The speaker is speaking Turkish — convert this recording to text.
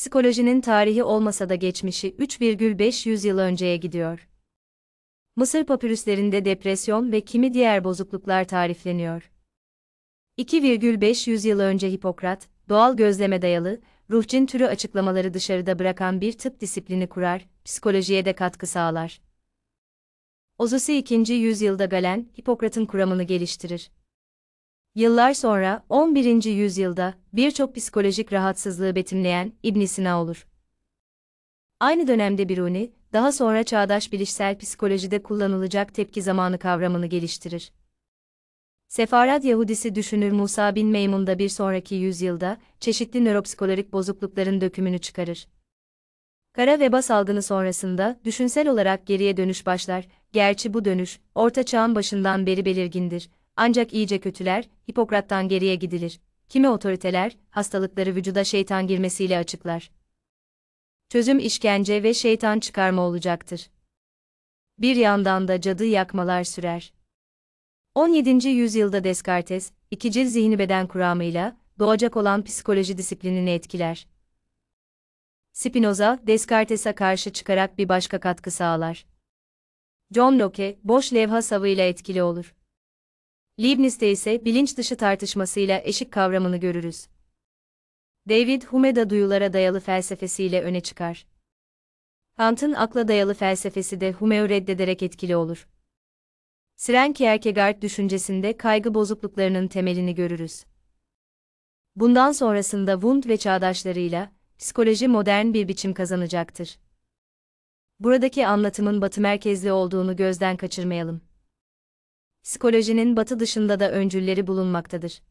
psikolojinin tarihi olmasa da geçmişi 3,500 yıl önceye gidiyor. Mısır papürüslerinde depresyon ve kimi diğer bozukluklar tarifleniyor. 2,500 yıl önce Hipokrat, doğal gözleme dayalı, ruhcin türü açıklamaları dışarıda bırakan bir tıp disiplini kurar, psikolojiye de katkı sağlar. Ozusi 2. yüzyılda Galen, Hipokrat'ın kuramını geliştirir. Yıllar sonra 11. yüzyılda birçok psikolojik rahatsızlığı betimleyen İbn Sina olur. Aynı dönemde Biruni, daha sonra çağdaş bilişsel psikolojide kullanılacak tepki zamanı kavramını geliştirir. Sefarad Yahudisi düşünür Musa bin Meymun da bir sonraki yüzyılda çeşitli nöropsikolojik bozuklukların dökümünü çıkarır. Kara veba salgını sonrasında düşünsel olarak geriye dönüş başlar, gerçi bu dönüş, Orta Çağ'ın başından beri belirgindir ancak iyice kötüler, Hipokrat'tan geriye gidilir. Kimi otoriteler, hastalıkları vücuda şeytan girmesiyle açıklar. Çözüm işkence ve şeytan çıkarma olacaktır. Bir yandan da cadı yakmalar sürer. 17. yüzyılda Descartes, ikicil zihni beden kuramıyla, doğacak olan psikoloji disiplinini etkiler. Spinoza, Descartes'e karşı çıkarak bir başka katkı sağlar. John Locke, boş levha savıyla etkili olur. Leibniz'te ise bilinç dışı tartışmasıyla eşik kavramını görürüz. David Hume da duyulara dayalı felsefesiyle öne çıkar. Kant'ın akla dayalı felsefesi de Hume'ü reddederek etkili olur. Siren Kierkegaard düşüncesinde kaygı bozukluklarının temelini görürüz. Bundan sonrasında Wundt ve çağdaşlarıyla, psikoloji modern bir biçim kazanacaktır. Buradaki anlatımın batı merkezli olduğunu gözden kaçırmayalım psikolojinin batı dışında da öncülleri bulunmaktadır.